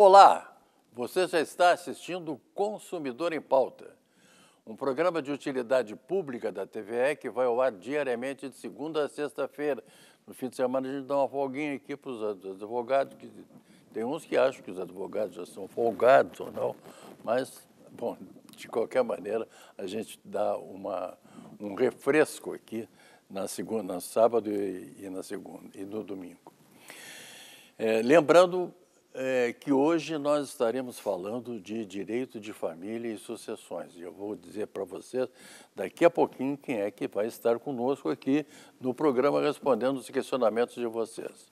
Olá, você já está assistindo Consumidor em Pauta, um programa de utilidade pública da TVE que vai ao ar diariamente de segunda a sexta-feira. No fim de semana a gente dá uma folguinha aqui para os advogados, que tem uns que acham que os advogados já são folgados ou não, mas, bom, de qualquer maneira, a gente dá uma, um refresco aqui na segunda, na sábado e, e na segunda e no domingo. É, lembrando é que hoje nós estaremos falando de direito de família e sucessões. E eu vou dizer para vocês daqui a pouquinho quem é que vai estar conosco aqui no programa respondendo os questionamentos de vocês.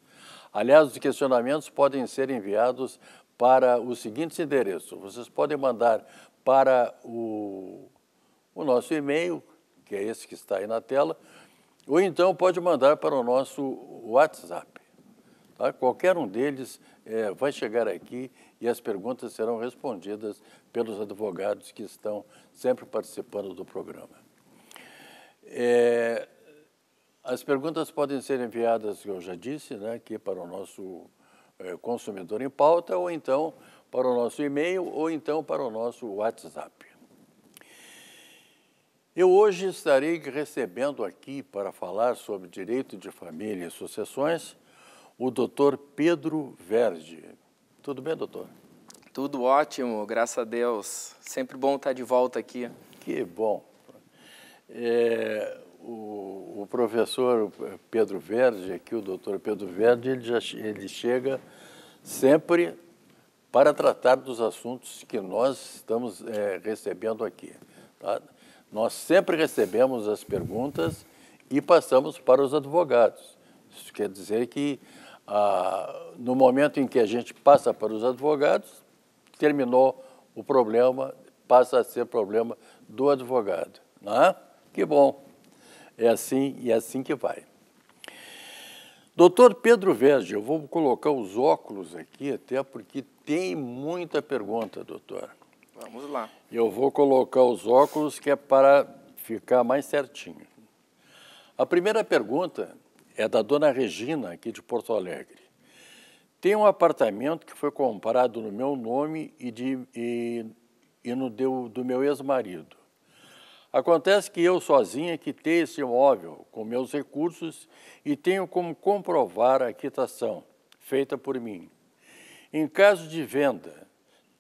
Aliás, os questionamentos podem ser enviados para os seguintes endereços. Vocês podem mandar para o, o nosso e-mail, que é esse que está aí na tela, ou então pode mandar para o nosso WhatsApp. Tá? Qualquer um deles é, vai chegar aqui e as perguntas serão respondidas pelos advogados que estão sempre participando do programa. É, as perguntas podem ser enviadas, eu já disse, né, aqui para o nosso é, consumidor em pauta, ou então para o nosso e-mail, ou então para o nosso WhatsApp. Eu hoje estarei recebendo aqui para falar sobre direito de família e sucessões o doutor Pedro Verde. Tudo bem, doutor? Tudo ótimo, graças a Deus. Sempre bom estar de volta aqui. Que bom. É, o, o, professor Pedro Verde, aqui o doutor Pedro Verde, ele, já, ele chega sempre para tratar dos assuntos que nós estamos é, recebendo aqui. Tá? Nós sempre recebemos as perguntas e passamos para os advogados. Isso quer dizer que ah, no momento em que a gente passa para os advogados, terminou o problema, passa a ser problema do advogado. Né? Que bom. É assim e é assim que vai. Doutor Pedro Verde, eu vou colocar os óculos aqui até porque tem muita pergunta, doutor. Vamos lá. Eu vou colocar os óculos que é para ficar mais certinho. A primeira pergunta é da dona Regina, aqui de Porto Alegre. Tem um apartamento que foi comprado no meu nome e, de, e, e no deu do meu ex-marido. Acontece que eu sozinha é quitei esse imóvel com meus recursos e tenho como comprovar a quitação feita por mim. Em caso de venda,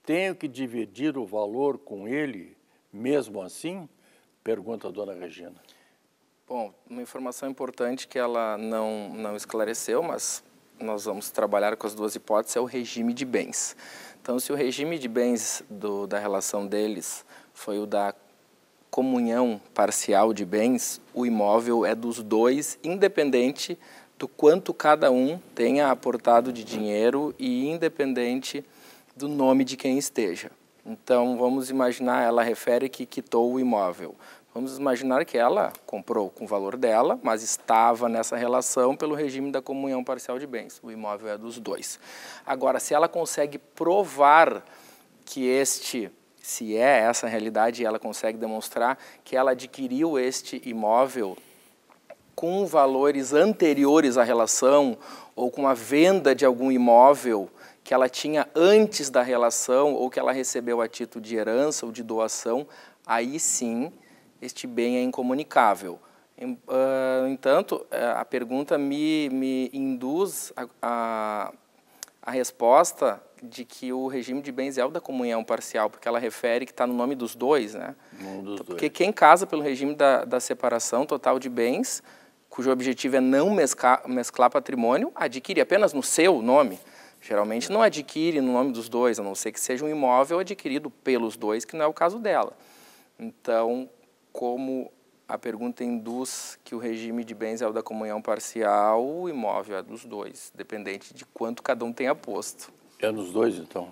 tenho que dividir o valor com ele mesmo assim? Pergunta a dona Regina. Bom, uma informação importante que ela não, não esclareceu, mas nós vamos trabalhar com as duas hipóteses, é o regime de bens. Então, se o regime de bens do, da relação deles foi o da comunhão parcial de bens, o imóvel é dos dois, independente do quanto cada um tenha aportado de dinheiro e independente do nome de quem esteja. Então, vamos imaginar, ela refere que quitou o imóvel. Vamos imaginar que ela comprou com o valor dela, mas estava nessa relação pelo regime da comunhão parcial de bens. O imóvel é dos dois. Agora, se ela consegue provar que este, se é essa realidade, ela consegue demonstrar que ela adquiriu este imóvel com valores anteriores à relação ou com a venda de algum imóvel que ela tinha antes da relação ou que ela recebeu a título de herança ou de doação, aí sim este bem é incomunicável. Ah, no entanto, é, a pergunta me, me induz a, a, a, resposta de que o regime de bens é o da comunhão parcial, porque ela refere que está no nome dos dois. Né? dos então, porque dois. quem casa pelo regime da, da separação total de bens, cujo objetivo é não mesclar, mesclar patrimônio, adquire apenas no seu nome. Geralmente não adquire no nome dos dois, a não ser que seja um imóvel adquirido pelos dois, que não é o caso dela. Então, como a pergunta induz que o regime de bens é o da comunhão parcial, o imóvel é dos dois, dependente de quanto cada um tenha posto. É nos dois, então?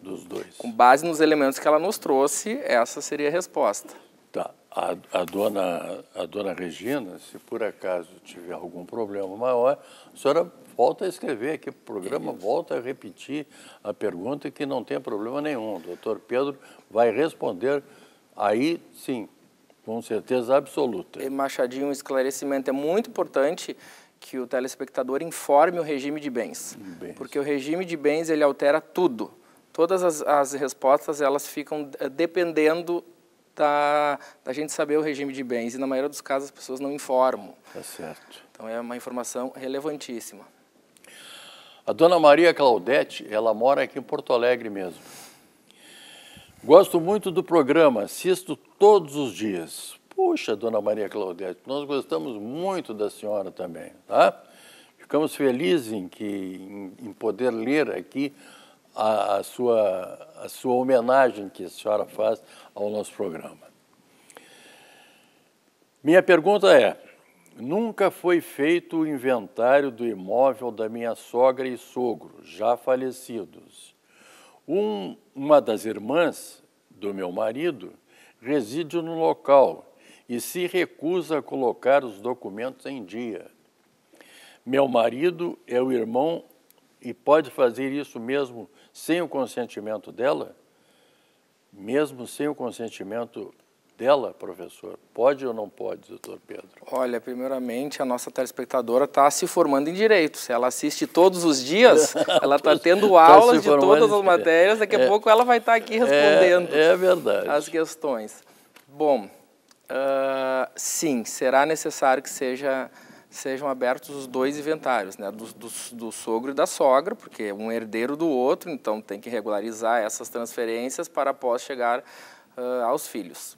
Dos dois. Com base nos elementos que ela nos trouxe, essa seria a resposta. Tá. A, a, dona, a dona Regina, se por acaso tiver algum problema maior, a senhora volta a escrever aqui para o programa, Isso. volta a repetir a pergunta que não tem problema nenhum. O doutor Pedro vai responder aí sim, com certeza absoluta. E Machadinho, um esclarecimento é muito importante que o telespectador informe o regime de bens, bens. porque o regime de bens ele altera tudo. Todas as, as respostas elas ficam eh, dependendo da, da, gente saber o regime de bens e na maioria dos casos as pessoas não informam. Tá certo. Então é uma informação relevantíssima. A dona Maria Claudete, ela mora aqui em Porto Alegre mesmo. Gosto muito do programa, assisto todos os dias. Puxa, dona Maria Claudete, nós gostamos muito da senhora também, tá? Ficamos felizes em, que, em, em poder ler aqui a, a, sua, a sua homenagem que a senhora faz ao nosso programa. Minha pergunta é: nunca foi feito o inventário do imóvel da minha sogra e sogro, já falecidos. Um, uma das irmãs do meu marido reside no local e se recusa a colocar os documentos em dia. Meu marido é o irmão e pode fazer isso mesmo sem o consentimento dela? Mesmo sem o consentimento dela, professor? Pode ou não pode, doutor Pedro? Olha, primeiramente, a nossa telespectadora está se formando em direito. Se ela assiste todos os dias, ela está tá tendo aulas tá de todas as matérias, daqui a é. pouco ela vai estar tá aqui é, respondendo é, é verdade. as questões. Bom, uh, sim, será necessário que seja sejam abertos os dois inventários, né? Do, do, do, sogro e da sogra, porque um é herdeiro do outro, então tem que regularizar essas transferências para após chegar ah, aos filhos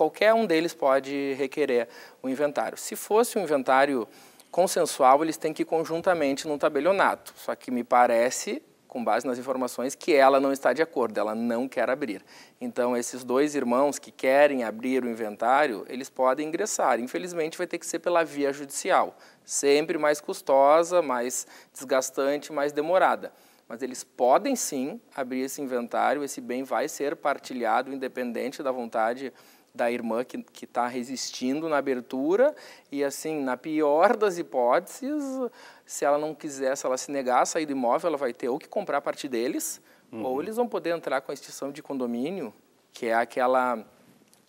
qualquer um deles pode requerer o inventário. Se fosse um inventário consensual, eles têm que ir conjuntamente num tabelionato. Só que me parece, com base nas informações, que ela não está de acordo, ela não quer abrir. Então, esses dois irmãos que querem abrir o inventário, eles podem ingressar. Infelizmente, vai ter que ser pela via judicial. Sempre mais custosa, mais desgastante, mais demorada. Mas eles podem sim abrir esse inventário, esse bem vai ser partilhado, independente da vontade da irmã que está resistindo na abertura e assim na pior das hipóteses se ela não quiser se ela se negar a sair do imóvel ela vai ter ou que comprar a parte deles uhum. ou eles vão poder entrar com a extinção de condomínio que é aquela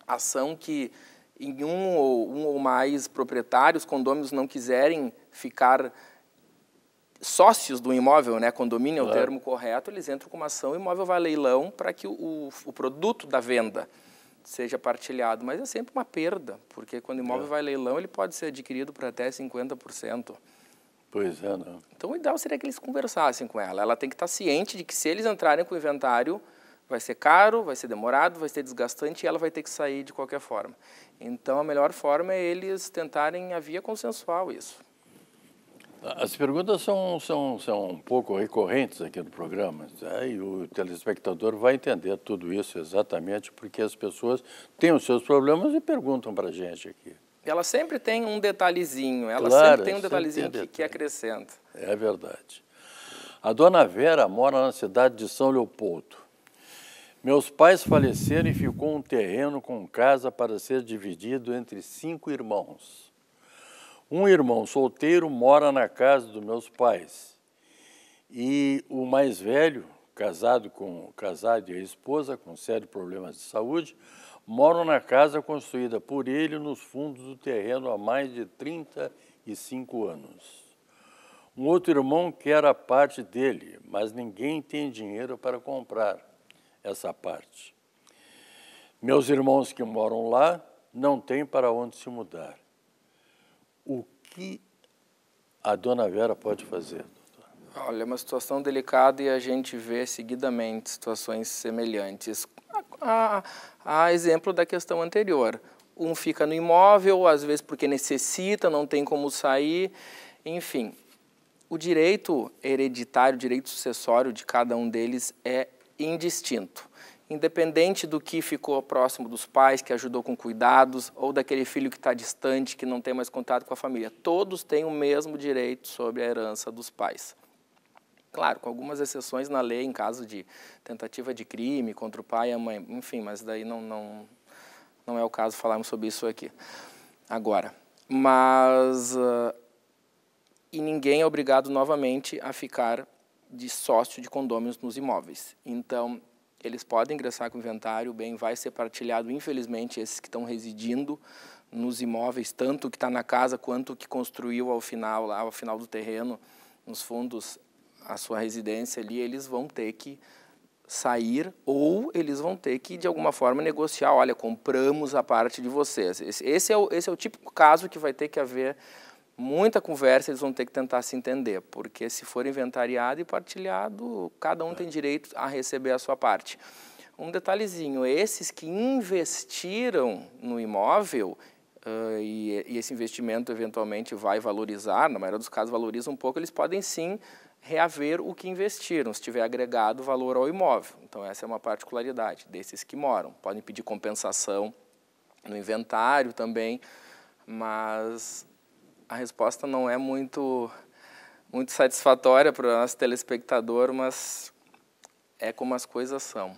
ação que em um ou, um ou mais proprietários condôminos não quiserem ficar sócios do imóvel, né, condomínio é o claro. termo correto, eles entram com uma ação, o imóvel vai a leilão para que o, o produto da venda seja partilhado, mas é sempre uma perda, porque quando o imóvel é. vai leilão, ele pode ser adquirido por até 50%. Pois é, não. Né? Então o ideal seria que eles conversassem com ela. Ela tem que estar ciente de que se eles entrarem com o inventário, vai ser caro, vai ser demorado, vai ser desgastante e ela vai ter que sair de qualquer forma. Então a melhor forma é eles tentarem a via consensual isso. As perguntas são, são, são um pouco recorrentes aqui no programa, né? e o telespectador vai entender tudo isso exatamente porque as pessoas têm os seus problemas e perguntam para a gente aqui. Ela sempre tem um detalhezinho, ela claro, sempre tem um detalhezinho tem que, que acrescenta. É verdade. A dona Vera mora na cidade de São Leopoldo. Meus pais faleceram e ficou um terreno com casa para ser dividido entre cinco irmãos. Um irmão solteiro mora na casa dos meus pais. E o mais velho, casado com casado e a esposa com sérios problemas de saúde, moram na casa construída por ele nos fundos do terreno há mais de 35 anos. Um outro irmão quer a parte dele, mas ninguém tem dinheiro para comprar essa parte. Meus irmãos que moram lá não têm para onde se mudar. O que a dona Vera pode fazer? Doutor? Olha, é uma situação delicada e a gente vê seguidamente situações semelhantes. A, a, exemplo da questão anterior. Um fica no imóvel, às vezes porque necessita, não tem como sair, enfim. O direito hereditário, o direito sucessório de cada um deles é indistinto independente do que ficou próximo dos pais, que ajudou com cuidados, ou daquele filho que está distante, que não tem mais contato com a família. Todos têm o mesmo direito sobre a herança dos pais. Claro, com algumas exceções na lei, em caso de tentativa de crime contra o pai e a mãe, enfim, mas daí não, não, não é o caso falarmos sobre isso aqui agora. Mas. Uh, e ninguém é obrigado novamente a ficar de sócio de condôminos nos imóveis. Então, eles podem ingressar com o inventário, o bem vai ser partilhado, infelizmente, esses que estão residindo nos imóveis, tanto que está na casa quanto que construiu ao final, lá ao final do terreno, nos fundos, a sua residência ali, eles vão ter que sair ou eles vão ter que, de alguma forma, negociar, olha, compramos a parte de vocês. Esse, esse é, o, esse é o típico caso que vai ter que haver muita conversa, eles vão ter que tentar se entender, porque se for inventariado e partilhado, cada um tem é. direito a receber a sua parte. Um detalhezinho, esses que investiram no imóvel, uh, e, e, esse investimento eventualmente vai valorizar, na maioria dos casos valoriza um pouco, eles podem sim reaver o que investiram, se tiver agregado valor ao imóvel. Então essa é uma particularidade desses que moram. Podem pedir compensação no inventário também, mas a resposta não é muito, muito satisfatória para o nosso telespectador, mas é como as coisas são.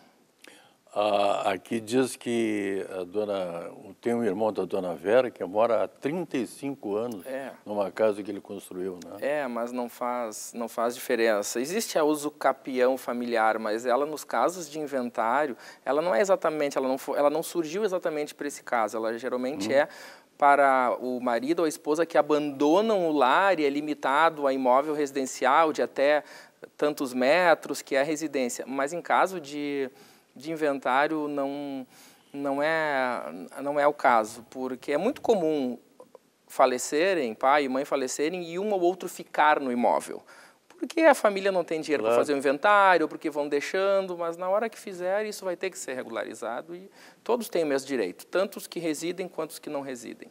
Ah, aqui diz que a dona, tem um irmão da dona Vera que mora há 35 anos é. numa casa que ele construiu, né? É, mas não faz, não faz diferença. Existe a capião familiar, mas ela nos casos de inventário, ela não é exatamente, ela não, ela não surgiu exatamente para esse caso, ela geralmente hum. é para o marido ou a esposa que abandonam o lar e é limitado a imóvel residencial de até tantos metros, que é a residência. Mas em caso de, de inventário, não, não, é, não é o caso, porque é muito comum falecerem, pai e mãe falecerem e um ou outro ficar no imóvel porque a família não tem dinheiro claro. para fazer o inventário, porque vão deixando, mas na hora que fizer, isso vai ter que ser regularizado e todos têm o mesmo direito, tanto os que residem quanto os que não residem.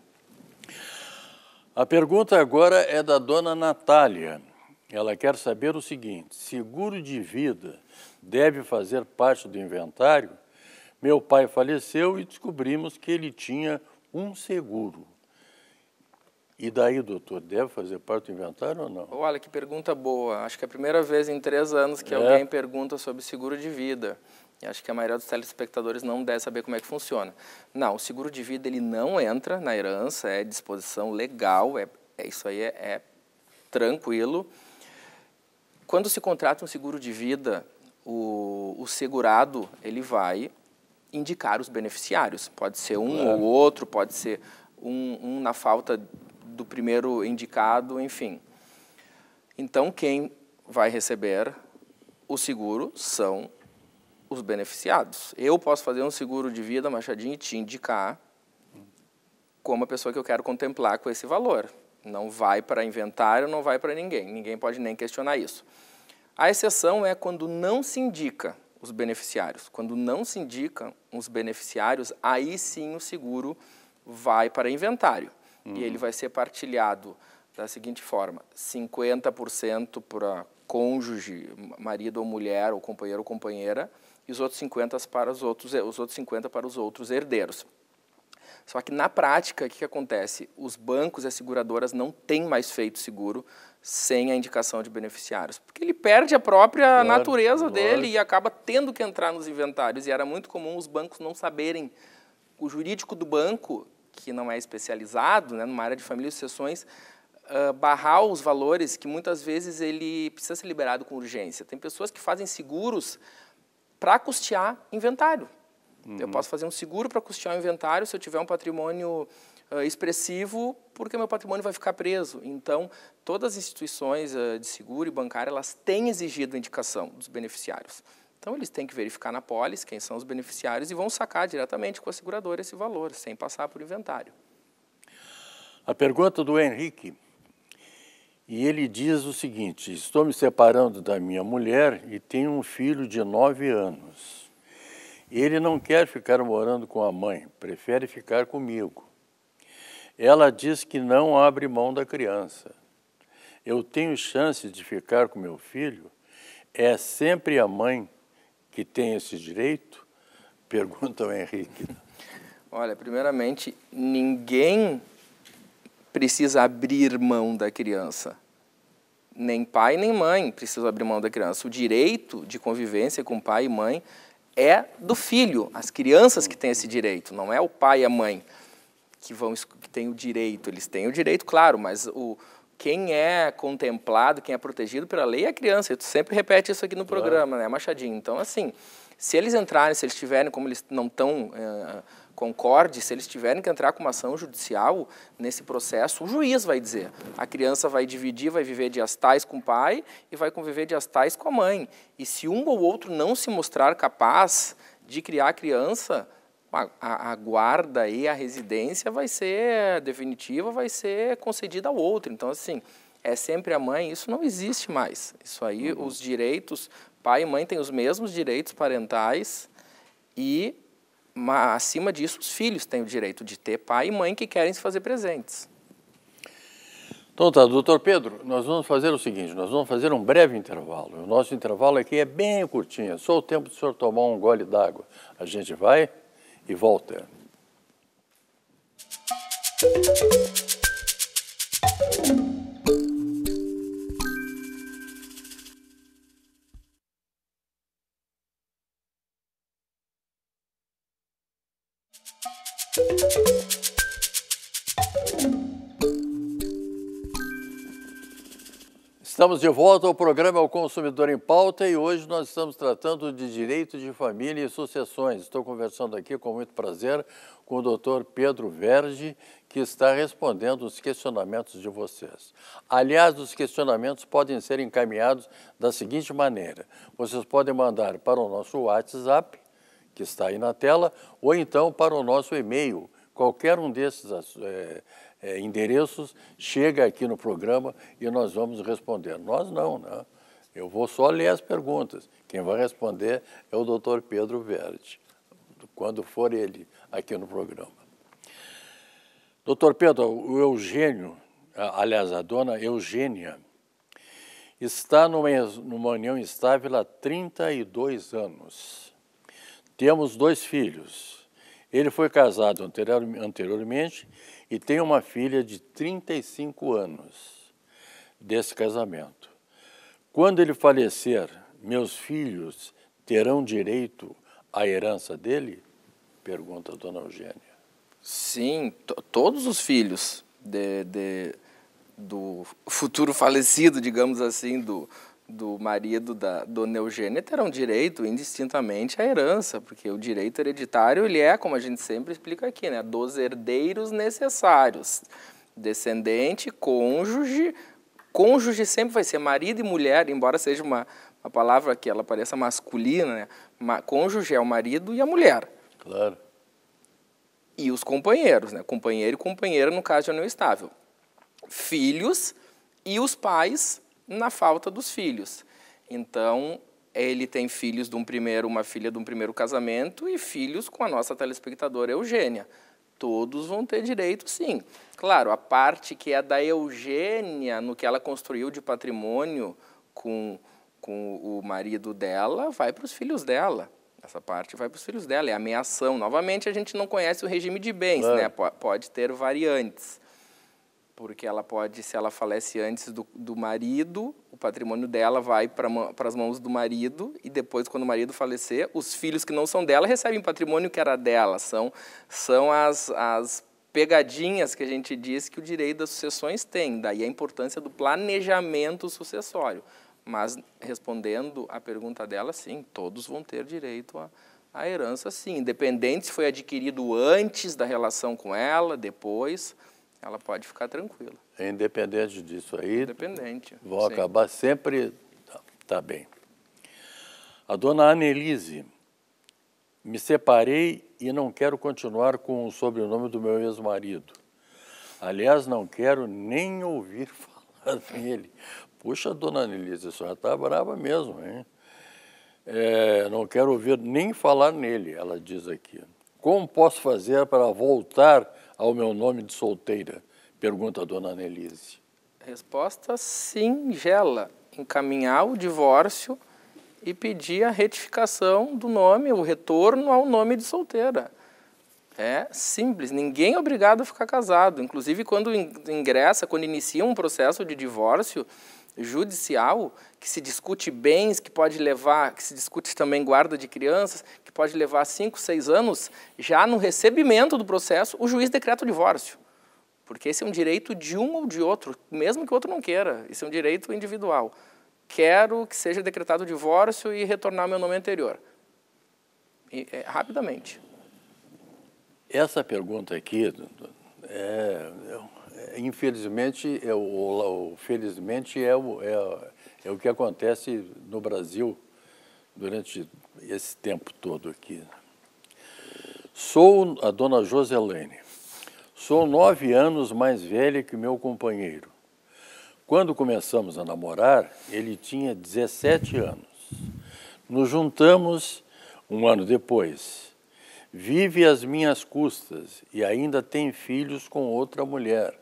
A pergunta agora é da dona Natália. Ela quer saber o seguinte: seguro de vida deve fazer parte do inventário? Meu pai faleceu e descobrimos que ele tinha um seguro. E daí, doutor, deve fazer parte do inventário ou não? Olha, que pergunta boa. Acho que é a primeira vez em três anos que é. alguém pergunta sobre seguro de vida. E acho que a maioria dos telespectadores não deve saber como é que funciona. Não, o seguro de vida ele não entra na herança, é disposição legal, é, é isso aí é, é tranquilo. Quando se contrata um seguro de vida, o, o segurado ele vai indicar os beneficiários. Pode ser um ou outro, pode ser um, um na falta do primeiro indicado, enfim. Então, quem vai receber o seguro são os beneficiados. Eu posso fazer um seguro de vida, Machadinho, e te indicar como a pessoa que eu quero contemplar com esse valor. Não vai para inventário, não vai para ninguém. Ninguém pode nem questionar isso. A exceção é quando não se indica os beneficiários. Quando não se indicam os beneficiários, aí sim o seguro vai para inventário. Uhum. E ele vai ser partilhado da seguinte forma: 50% para cônjuge, marido ou mulher, ou companheiro ou companheira, e os outros 50 para os outros, os outros 50 para os outros herdeiros. Só que na prática, o que, acontece? Os bancos e as seguradoras não têm mais feito seguro sem a indicação de beneficiários, porque ele perde a própria claro, natureza claro. dele e acaba tendo que entrar nos inventários. E era muito comum os bancos não saberem. O jurídico do banco que não é especializado, né, numa área de família e sucessões, uh, barrar os valores que muitas vezes ele precisa ser liberado com urgência. Tem pessoas que fazem seguros para custear inventário. Uhum. Eu posso fazer um seguro para custear o inventário se eu tiver um patrimônio uh, expressivo, porque meu patrimônio vai ficar preso. Então, todas as instituições uh, de seguro e bancária, elas têm exigido a indicação dos beneficiários. Então, eles têm que verificar na polis quem são os beneficiários e vão sacar diretamente com a seguradora esse valor, sem passar por inventário. A pergunta do Henrique, e ele diz o seguinte: Estou me separando da minha mulher e tenho um filho de nove anos. Ele não quer ficar morando com a mãe, prefere ficar comigo. Ela diz que não abre mão da criança. Eu tenho chance de ficar com meu filho? É sempre a mãe que tem esse direito? Pergunta o Henrique. Olha, primeiramente, ninguém precisa abrir mão da criança. Nem pai nem mãe precisam abrir mão da criança. O direito de convivência com pai e mãe é do filho, as crianças que têm esse direito, não é o pai e a mãe que vão que têm o direito. Eles têm o direito, claro, mas o, quem é contemplado, quem é protegido pela lei é a criança. Eu sempre repete isso aqui no programa, claro. né, Machadinho? Então, assim, se eles entrarem, se eles tiverem, como eles não estão é, eh, concorde, se eles tiverem que entrar com uma ação judicial nesse processo, o juiz vai dizer. A criança vai dividir, vai viver dias tais com o pai e vai conviver dias tais com a mãe. E se um ou outro não se mostrar capaz de criar a criança, a, a, guarda e a residência vai ser definitiva, vai ser concedida ao outro. Então, assim, é sempre a mãe, isso não existe mais. Isso aí, uhum. os direitos, pai e mãe têm os mesmos direitos parentais e, ma, acima disso, os filhos têm o direito de ter pai e mãe que querem se fazer presentes. Então tá, doutor Pedro, nós vamos fazer o seguinte, nós vamos fazer um breve intervalo. O nosso intervalo aqui é bem curtinho, é só o tempo do senhor tomar um gole d'água. A gente vai e volta. Estamos de volta ao programa O Consumidor em Pauta e hoje nós estamos tratando de direito de família e sucessões. Estou conversando aqui com muito prazer com o doutor Pedro Verde que está respondendo os questionamentos de vocês. Aliás, os questionamentos podem ser encaminhados da seguinte maneira: vocês podem mandar para o nosso WhatsApp, que está aí na tela, ou então para o nosso e-mail. Qualquer um desses é, é, endereços, chega aqui no programa e nós vamos responder. Nós não, né? Eu vou só ler as perguntas. Quem vai responder é o doutor Pedro Verde, quando for ele aqui no programa. Doutor Pedro, o Eugênio, aliás, a dona Eugênia, está numa, numa união estável há 32 anos. Temos dois filhos. Ele foi casado anterior, anteriormente e tem uma filha de 35 anos desse casamento. Quando ele falecer, meus filhos terão direito à herança dele? Pergunta a dona Eugênia. Sim, todos os filhos de, de, do futuro falecido, digamos assim, do, do marido da dona Eugênia terão direito indistintamente à herança, porque o direito hereditário ele é, como a gente sempre explica aqui, né, dos herdeiros necessários. Descendente, cônjuge, cônjuge sempre vai ser marido e mulher, embora seja uma, uma palavra que ela pareça masculina, né? Ma, cônjuge é o marido e a mulher. Claro. E os companheiros, né? Companheiro e companheira no caso de é união estável. Filhos e os pais na falta dos filhos. Então, ele tem filhos de um primeiro, uma filha de um primeiro casamento e filhos com a nossa telespectadora Eugênia. Todos vão ter direito, sim. Claro, a parte que é da Eugênia, no que ela construiu de patrimônio com, com o marido dela, vai para os filhos dela. Essa parte vai para os filhos dela. É ameação. Novamente, a gente não conhece o regime de bens, é. né? Pode ter variantes porque ela pode, se ela falece antes do, do marido, o patrimônio dela vai para as mãos do marido e depois, quando o marido falecer, os filhos que não são dela recebem patrimônio que era dela. São, são as, as pegadinhas que a gente diz que o direito das sucessões tem, daí a importância do planejamento sucessório. Mas, respondendo à pergunta dela, sim, todos vão ter direito a, a herança, sim, independente se foi adquirido antes da relação com ela, depois... Ela pode ficar tranquila. É independente disso aí. Independente. Vou sim. acabar sempre. Tá, tá bem. A dona anelise Me separei e não quero continuar com o sobrenome do meu ex-marido. Aliás, não quero nem ouvir falar dele. Puxa, dona anelise a senhora está brava mesmo, hein? É, não quero ouvir nem falar nele, ela diz aqui. Como posso fazer para voltar ao meu nome de solteira? Pergunta a dona Annelise. Resposta singela: encaminhar o divórcio e pedir a retificação do nome, o retorno ao nome de solteira. É simples, ninguém é obrigado a ficar casado. Inclusive, quando ingressa, quando inicia um processo de divórcio, judicial, que se discute bens, que pode levar, que se discute também guarda de crianças, que pode levar cinco, seis anos, já no recebimento do processo, o juiz decreta o divórcio. Porque esse é um direito de um ou de outro, mesmo que o outro não queira, esse é um direito individual. Quero que seja decretado o divórcio e retornar ao meu nome anterior. E, é, rapidamente. Essa pergunta aqui é, é infelizmente, é, felizmente, é o, é, é o que acontece no Brasil durante esse tempo todo aqui. Sou a dona Joselene. Sou nove anos mais velha que meu companheiro. Quando começamos a namorar, ele tinha 17 anos. Nos juntamos um ano depois. Vive às minhas custas e ainda tem filhos com outra mulher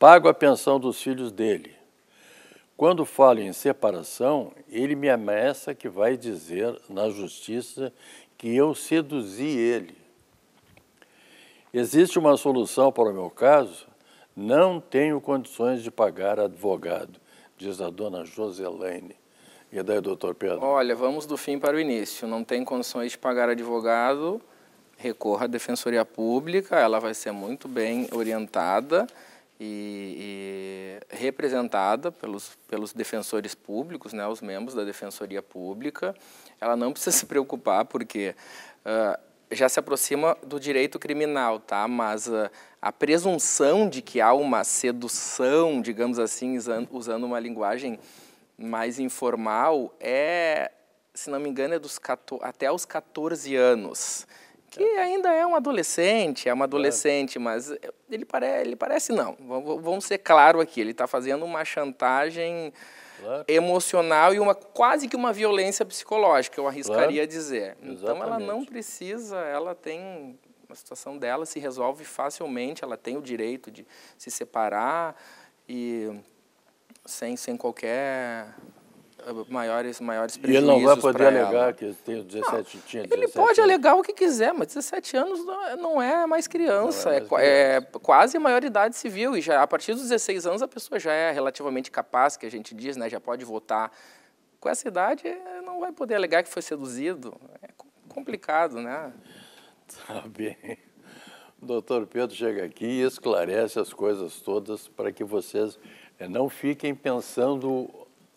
pago a pensão dos filhos dele. Quando falo em separação, ele me ameaça que vai dizer na justiça que eu seduzi ele. Existe uma solução para o meu caso? Não tenho condições de pagar advogado, diz a dona Joselaine. E daí, doutor Pedro? Olha, vamos do fim para o início. Não tem condições de pagar advogado, recorra à Defensoria Pública, ela vai ser muito bem orientada e, e, representada pelos, pelos defensores públicos, né, os membros da Defensoria Pública. Ela não precisa se preocupar, porque uh, já se aproxima do direito criminal, tá? mas uh, a presunção de que há uma sedução, digamos assim, usando uma linguagem mais informal, é, se não me engano, é dos 14, até os 14 anos. Que ainda é um adolescente, é um adolescente, mas eh, ele, pare, ele parece não. Vamos ser claro aqui, ele está fazendo uma chantagem claro. emocional e uma quase que uma violência psicológica, eu arriscaria claro. dizer. Exatamente. Então ela não precisa, ela tem a situação dela se resolve facilmente, ela tem o direito de se separar e sem, sem qualquer maiores, maiores prejuízos. E ele não vai poder alegar ela. que tem 17, não, tinha 17 Ele pode anos. alegar o que quiser, mas 17 anos é, não é mais criança. É, é, mais criança. É, é, quase a maioridade civil. E já a partir dos 16 anos a pessoa já é relativamente capaz, que a gente diz, né, já pode votar. Com essa idade não vai poder alegar que foi seduzido. É complicado, né? Tá bem. O doutor Pedro chega aqui e esclarece as coisas todas para que vocês eh, não fiquem pensando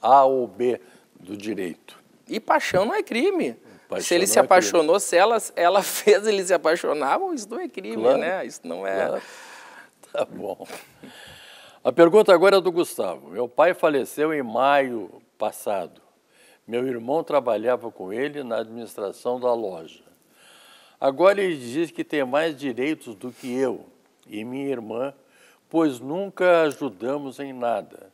a ou B do direito. E paixão não é crime. Paixão se ele se é apaixonou, é se ela, ela fez ele se apaixonar, bom, isso não é crime, claro. né? Isso não é. Claro. Tá bom. A pergunta agora é do Gustavo. Meu pai faleceu em maio passado. Meu irmão trabalhava com ele na administração da loja. Agora ele diz que tem mais direitos do que eu e minha irmã, pois nunca ajudamos em nada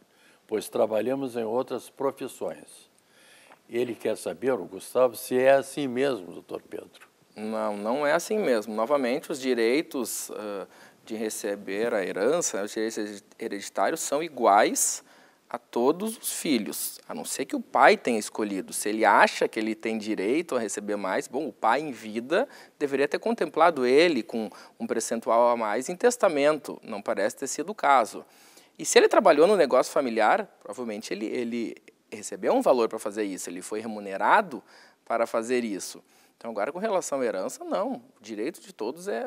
pois trabalhamos em outras profissões. Ele quer saber, o Gustavo, se é assim mesmo, doutor Pedro. Não, não é assim mesmo. Novamente, os direitos uh, de receber a herança, os direitos hereditários, são iguais a todos os filhos, a não ser que o pai tenha escolhido. Se ele acha que ele tem direito a receber mais, bom, o pai em vida deveria ter contemplado ele com um percentual a mais em testamento. Não parece ter sido o caso. E se ele trabalhou no negócio familiar, provavelmente ele, ele recebeu um valor para fazer isso, ele foi remunerado para fazer isso. Então, agora, com relação à herança, não. O direito de todos é,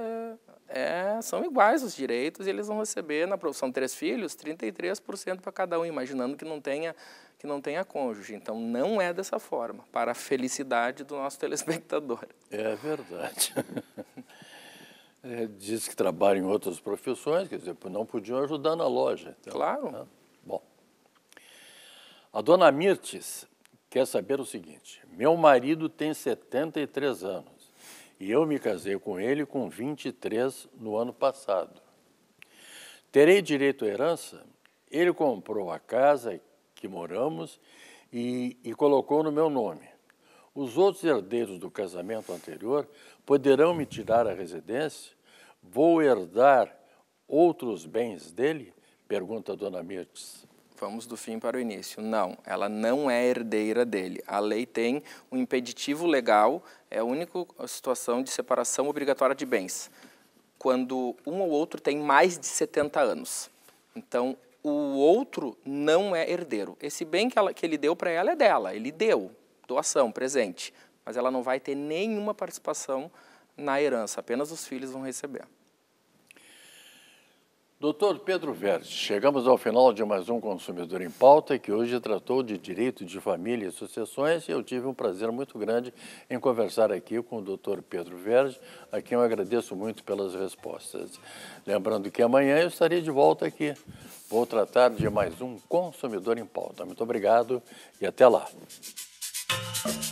é, são iguais os direitos e eles vão receber, na produção de três filhos, 33% para cada um, imaginando que não, tenha, que não tenha cônjuge. Então, não é dessa forma, para a felicidade do nosso telespectador. É verdade. é, diz que trabalha em outras profissões, quer dizer, não podiam ajudar na loja. Então, claro. Né? Bom, a dona Mirtes quer saber o seguinte: meu marido tem 73 anos e eu me casei com ele com 23 no ano passado. Terei direito à herança? Ele comprou a casa que moramos e, e colocou no meu nome. Os outros herdeiros do casamento anterior poderão me tirar a residência? Vou herdar outros bens dele? Pergunta a dona Mirtes. Vamos do fim para o início. Não, ela não é herdeira dele. A lei tem um impeditivo legal, é a única situação de separação obrigatória de bens, quando um ou outro tem mais de 70 anos. Então, o outro não é herdeiro. Esse bem que, ela, que ele deu para ela é dela, ele deu, doação, presente, mas ela não vai ter nenhuma participação na herança, apenas os filhos vão receber. Doutor Pedro Verde, chegamos ao final de mais um Consumidor em Pauta, que hoje tratou de direito de família e sucessões, e eu tive um prazer muito grande em conversar aqui com o doutor Pedro Verde, a quem eu agradeço muito pelas respostas. Lembrando que amanhã eu estarei de volta aqui. Vou tratar de mais um Consumidor em Pauta. Muito obrigado e até lá. Thank you.